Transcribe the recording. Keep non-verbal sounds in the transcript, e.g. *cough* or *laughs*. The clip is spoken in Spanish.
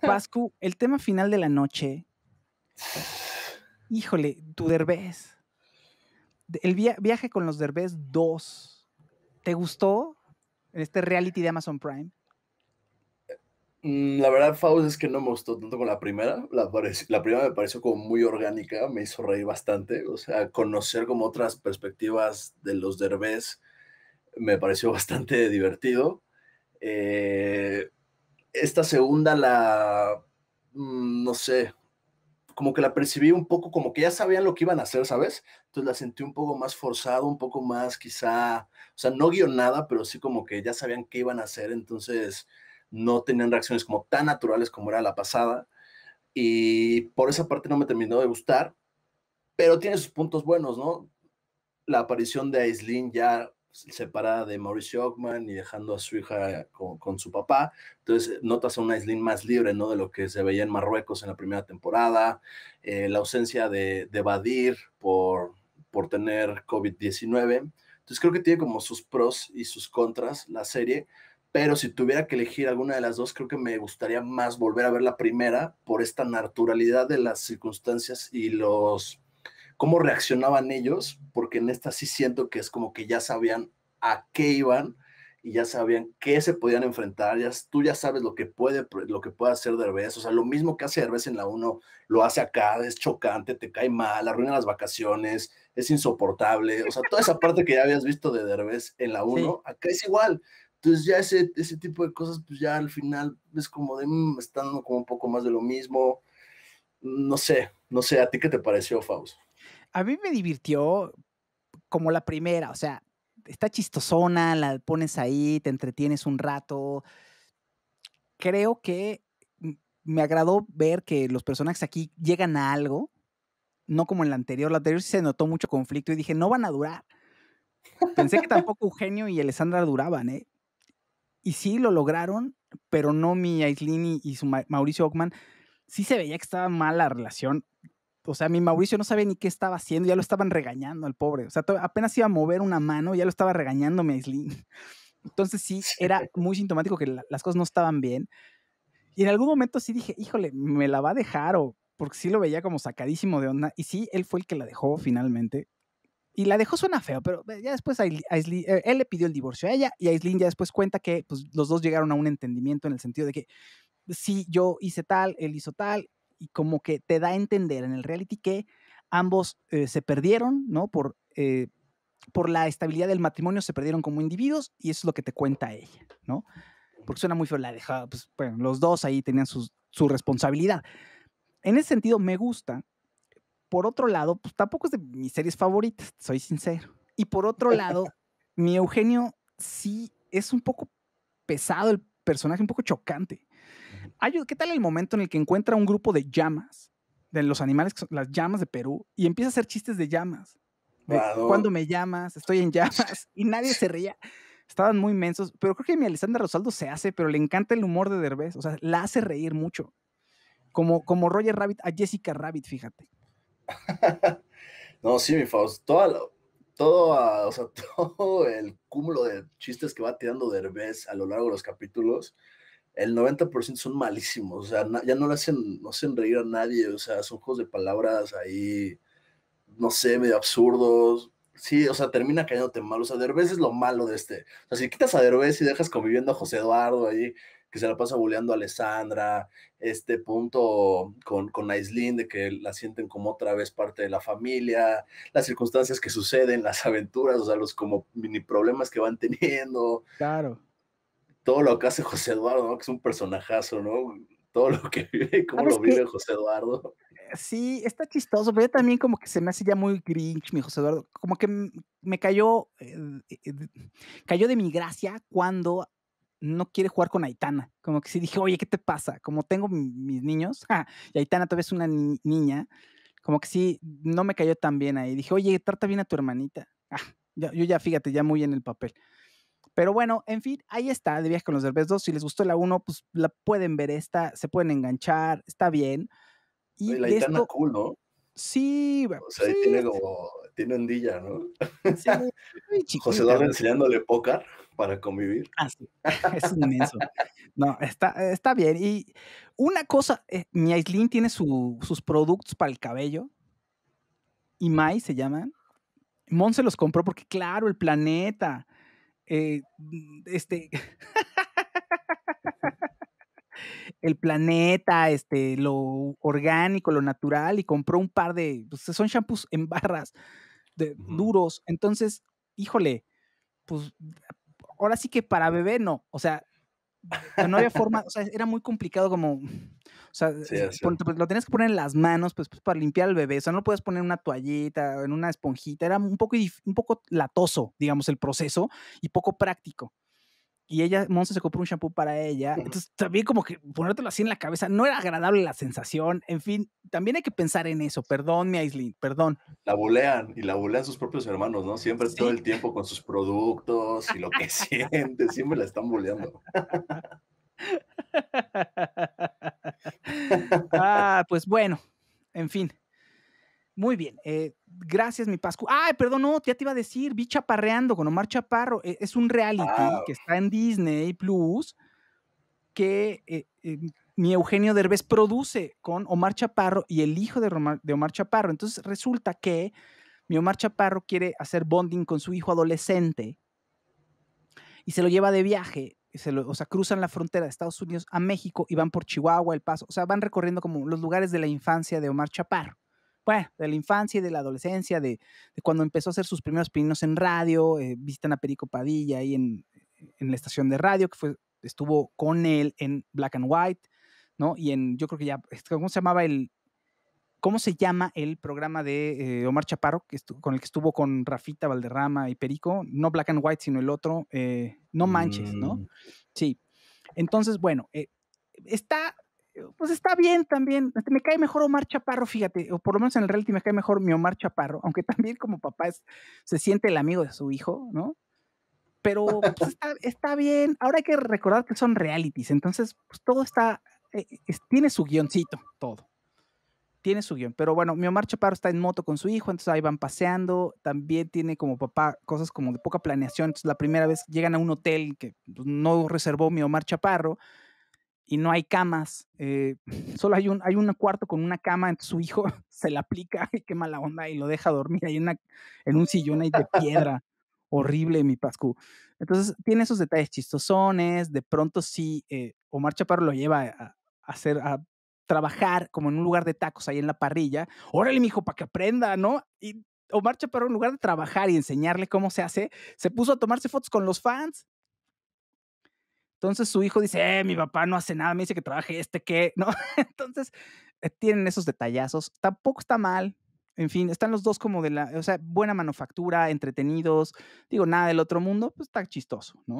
Pascu, el tema final de la noche. Híjole, tu derbez. El viaje con los derbez 2. ¿Te gustó este reality de Amazon Prime? Mm, la verdad, Faust, es que no me gustó tanto con la primera. La, primera me pareció como muy orgánica, me hizo reír bastante. O sea, conocer como otras perspectivas de los derbés me pareció bastante divertido. Eh, esta segunda la, mm, no sé, como que la percibí un poco como que ya sabían lo que iban a hacer, ¿sabes? Entonces la sentí un poco más forzado, un poco más quizá, o sea, no guionada, pero sí como que ya sabían qué iban a hacer, entonces no tenían reacciones como tan naturales como era la pasada. Y por esa parte no me terminó de gustar, pero tiene sus puntos buenos, ¿no? La aparición de Aislinn ya separada de Mauricio Ockman y dejando a su hija eh, con, su papá. Entonces notas a una Aislinn más libre, ¿no? De lo que se veía en Marruecos en la primera temporada, eh, la ausencia de, de por, por tener COVID-19. Entonces creo que tiene como sus pros y sus contras la serie, pero si tuviera que elegir alguna de las dos, creo que me gustaría más volver a ver la primera por esta naturalidad de las circunstancias y los cómo reaccionaban ellos, porque en esta sí siento que es como que ya sabían a qué iban y ya sabían qué se podían enfrentar, ya, tú ya sabes lo que puede, lo que puede hacer Derbez, o sea, lo mismo que hace Derbez en la 1, lo hace acá, es chocante, te cae mal, arruina las vacaciones, es insoportable, o sea, toda esa parte que ya habías visto de Derbez en la 1, acá es igual, entonces ya ese, ese tipo de cosas, pues ya al final es como de, mmm, están como un poco más de lo mismo, no sé, no sé, ¿a ti qué te pareció, Fausto? a mí me divirtió como la primera, o sea, está chistosona, la pones ahí, te entretienes un rato. Creo que me agradó ver que los personajes aquí llegan a algo, no como en la anterior. La anterior sí se notó mucho conflicto y dije, no van a durar. Pensé que tampoco Eugenio y Alessandra duraban, ¿eh? Y sí lo lograron, pero no mi Aislini y su Mauricio Ockman. Sí se veía que estaba mal la relación, o sea, mi Mauricio no sabía ni qué estaba haciendo, ya lo estaban regañando al pobre. O sea, apenas iba a mover una mano, ya lo estaba regañando a Aislin. *laughs* Entonces sí, era muy sintomático que las cosas no estaban bien. Y en algún momento sí dije, híjole, me la va a dejar o porque sí lo veía como sacadísimo de onda. Y sí, él fue el que la dejó finalmente. Y la dejó suena feo, pero ya después Aislin, eh, él le pidió el divorcio a ella y Aislin ya después cuenta que pues, los dos llegaron a un entendimiento en el sentido de que sí, yo hice tal, él hizo tal, y como que te da a entender en el reality que ambos eh, se perdieron, ¿no? Por, eh, por la estabilidad del matrimonio se perdieron como individuos y eso es lo que te cuenta ella, ¿no? Porque suena muy feo, la dejada, ah, pues, bueno, los dos ahí tenían su responsabilidad. En ese sentido, me gusta. Por otro lado, pues tampoco es de mis series favoritas, soy sincero. Y por otro lado, *laughs* mi Eugenio sí es un poco pesado el personaje, un poco chocante. ¿Qué tal el momento en el que encuentra un grupo de llamas, de los animales, las llamas de Perú, y empieza a hacer chistes de llamas? Cuando me llamas? Estoy en llamas. *laughs* Y nadie se reía. Estaban muy mensos. Pero creo que mi Alessandra Rosaldo se hace, pero le encanta el humor de Derbez. O sea, la hace reír mucho. Como, como Roger Rabbit a Jessica Rabbit, fíjate. *laughs* no, sí, mi Faust. Todo, todo, ah, *laughs* todo el cúmulo de chistes que va tirando Derbez a lo largo de los capítulos el 90% son malísimos, o sea, ya no le hacen, no hacen reír a nadie, o sea, son juegos de palabras ahí, no sé, medio absurdos. Sí, o sea, termina cayéndote mal. O sea, Derbez es lo malo de este. O sea, si quitas a Derbez y dejas conviviendo a José Eduardo ahí, que se la pasa buleando a Alessandra, este punto con, con de que la sienten como otra vez parte de la familia, las circunstancias que suceden, las *laughs* aventuras, o sea, los como mini problemas que van teniendo. Claro todo lo que hace José Eduardo, que es un personajazo, ¿no? Todo lo que *laughs* vive, cómo lo vive José Eduardo. Eh, sí, está chistoso, pero también como que se me hace ya muy grinch, mi José Eduardo. Como que me cayó, eh, eh, cayó de mi gracia cuando no quiere jugar con Aitana. Como que sí dije, oye, ¿qué te pasa? Como tengo mis niños, *laughs* y Aitana todavía es una niña, como que sí, no me cayó tan bien ahí. Dije, oye, trata bien a tu hermanita. Ah, yo, yo ya, fíjate, ya muy en el papel. Pero bueno, en fin, ahí está, de viaje con los Derbez 2. Si les gustó la 1, pues la pueden ver esta, se pueden enganchar, está bien. Y la esto, cool, ¿no? Sí, o sea, tiene como, tiene ¿no? Sí, José *laughs* Eduardo enseñándole poker para convivir. Ah, sí. Es inmenso. No, está, está bien. Y una cosa, eh, mi Aislin tiene sus productos para el cabello. Y Mai se llaman. Mon se los compró porque, claro, el planeta. Eh, mm, este, el planeta, este, lo orgánico, lo natural, y compró un par de, pues, son shampoos en barras, de, duros. Entonces, híjole, pues ahora sí que para bebé no. O sea, no había forma, o sea, era muy complicado como, pues, lo tenías que poner en las manos pues, pues, para limpiar al bebé, o sea, no lo podías poner en una toallita, en una esponjita, era un poco, un poco latoso, digamos, el proceso y poco práctico y ella, Monse se compró un shampoo para ella. Entonces, también como que ponértelo así en la cabeza, no era agradable la sensación. En fin, también hay que pensar en eso. Perdón, mi Aislin, perdón. La bulean y la bulean sus propios hermanos, ¿no? Siempre todo el tiempo con sus productos y lo que *laughs* siente, siempre la están buleando. *laughs* ah, pues bueno, en fin. Muy bien. Eh, gracias, mi Pascu. Ay, perdón, no, ya te iba a decir, vi Chaparreando con Omar Chaparro. E, es un reality que está en Disney Plus que eh, eh, mi Eugenio Derbez produce con Omar Chaparro y el hijo de Omar, de Omar Chaparro. Entonces resulta que mi Omar Chaparro quiere hacer bonding con su hijo adolescente y se lo lleva de viaje. Se o sea, cruzan la frontera de Estados Unidos a México y van por Chihuahua, El Paso. O sea, van recorriendo como los lugares de la infancia de Omar Chaparro bueno, de la infancia y de la adolescencia, de, cuando empezó a hacer sus primeros pininos en radio, eh, visitan a Perico Padilla ahí en, la estación de radio, que fue, estuvo con él en Black and White, ¿no? Y en, yo creo que ya, este, ¿cómo se llamaba el... ¿Cómo se llama el programa de eh, Omar Chaparro, que con el que estuvo con Rafita, Valderrama y Perico? No Black and White, sino el otro, eh, No Manches, ¿no? Mm. Sí. Entonces, bueno, está pues está bien también. Me cae mejor Omar Chaparro, fíjate, o por lo menos en el reality me cae mejor mi Omar Chaparro, aunque también como papá es, se siente el amigo de su hijo, ¿no? Pero pues, *laughs* está, bien. Ahora hay que recordar que son realities, entonces pues, todo está, eh, tiene su guioncito, todo. Tiene su guión. Pero bueno, mi Omar Chaparro está en moto con su hijo, entonces ahí van paseando. También tiene como papá cosas como de poca planeación. Entonces la primera vez llegan a un hotel que pues, no reservó mi Omar Chaparro y no hay camas. Eh, solo hay un, hay un cuarto con una cama, su hijo *laughs* se la aplica, y qué mala onda, y lo deja dormir ahí en, una, en un sillón ahí de piedra. Horrible, mi Pascu. Entonces, tiene esos detalles chistosones. De pronto, sí, eh, Omar Chaparro lo lleva a, hacer, a trabajar como en un lugar de tacos ahí en la parrilla. Órale, mi hijo para que aprenda, ¿no? Y Omar Chaparro, en lugar de trabajar y enseñarle cómo se hace, se puso a tomarse fotos con los fans entonces su hijo dice, eh, mi papá no hace nada, me dice que trabaje este, que, ¿no? *laughs* Entonces eh, tienen esos detallazos. Tampoco está mal. En fin, están los dos como de la, o sea, buena manufactura, entretenidos, digo, nada del otro mundo, pues está chistoso, ¿no?